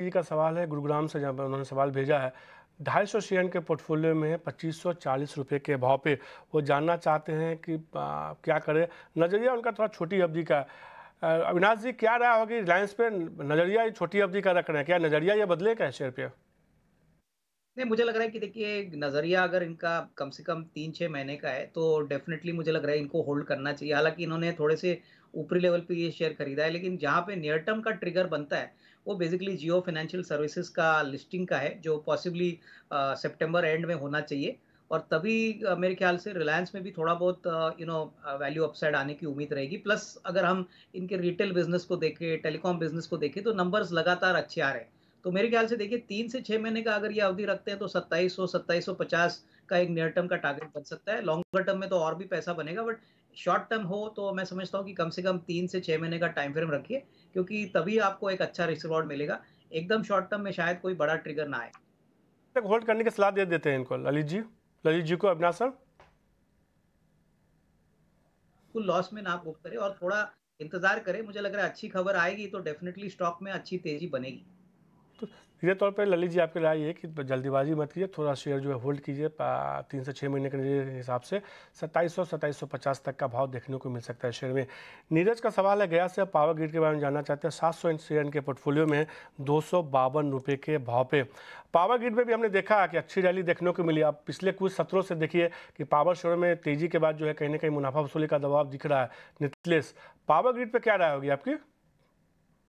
जी का सवाल है गुरुग्राम से जहाँ पर उन्होंने सवाल भेजा है ढाई सौ शेयर के पोर्टफोलियो में पच्चीस सौ चालीस रुपये के भाव पे वो जानना चाहते हैं कि आ, क्या करें नज़रिया उनका थोड़ा छोटी अवधि का अविनाश जी क्या रहा होगी रिलायंस पे नज़रिया छोटी अवधि का रख रहे हैं क्या नज़रिया ये क्या शेयर पे नहीं मुझे लग रहा है कि देखिए नज़रिया अगर इनका कम से कम तीन छः महीने का है तो डेफिनेटली मुझे लग रहा है इनको होल्ड करना चाहिए हालांकि इन्होंने थोड़े से ऊपरी लेवल पे ये शेयर खरीदा है लेकिन जहाँ पे नियर टर्म का ट्रिगर बनता है वो बेसिकली जियो फाइनेंशियल सर्विसेज का लिस्टिंग का है जो पॉसिबली सितंबर एंड में होना चाहिए और तभी मेरे ख्याल से रिलायंस में भी थोड़ा बहुत यू नो वैल्यू अपसाइड आने की उम्मीद रहेगी प्लस अगर हम इनके रिटेल बिजनेस को देखें टेलीकॉम बिजनेस को देखें तो नंबर्स लगातार अच्छे आ रहे हैं तो मेरे ख्याल से देखिए तीन से छः महीने का अगर ये अवधि रखते हैं तो सत्ताईस सौ सत्ताईस पचास का एक नियर टर्म का टारगेट बन सकता है लॉन्गर टर्म में तो और भी पैसा बनेगा बट शॉर्ट टर्म हो तो मैं समझता हूँ कि कम से कम तीन से छः महीने का टाइम फ्रेम रखिए क्योंकि तभी आपको एक अच्छा रिस्क रिवॉर्ड मिलेगा एकदम शॉर्ट टर्म में शायद कोई बड़ा ट्रिगर ना आए तक होल्ड करने की सलाह दे देते हैं इनको ललित जी ललित जी को अविनाश सर लॉस में ना बुक करें और थोड़ा इंतजार करें मुझे लग रहा है अच्छी खबर आएगी तो डेफिनेटली स्टॉक में अच्छी तेजी बनेगी तो सीधे तौर पर ललित जी आपकी राय है कि जल्दीबाजी मत कीजिए थोड़ा शेयर जो है होल्ड कीजिए तीन से छः महीने के हिसाब से सत्ताईस सौ सत्ताईस सौ पचास तक का भाव देखने को मिल सकता है शेयर में नीरज का सवाल है गया से आप पावर ग्रिड के बारे में जानना चाहते हैं सात सौ शेयर इनके पोर्टफोलियो में दो सौ बावन रुपये के भाव पे पावर ग्रिड में भी हमने देखा कि अच्छी रैली देखने को मिली आप पिछले कुछ सत्रों से देखिए कि पावर शेयरों में तेजी के बाद जो है कहीं ना कहीं मुनाफा वसूली का दबाव दिख रहा है नितलेस पावर ग्रिड पर क्या राय होगी आपकी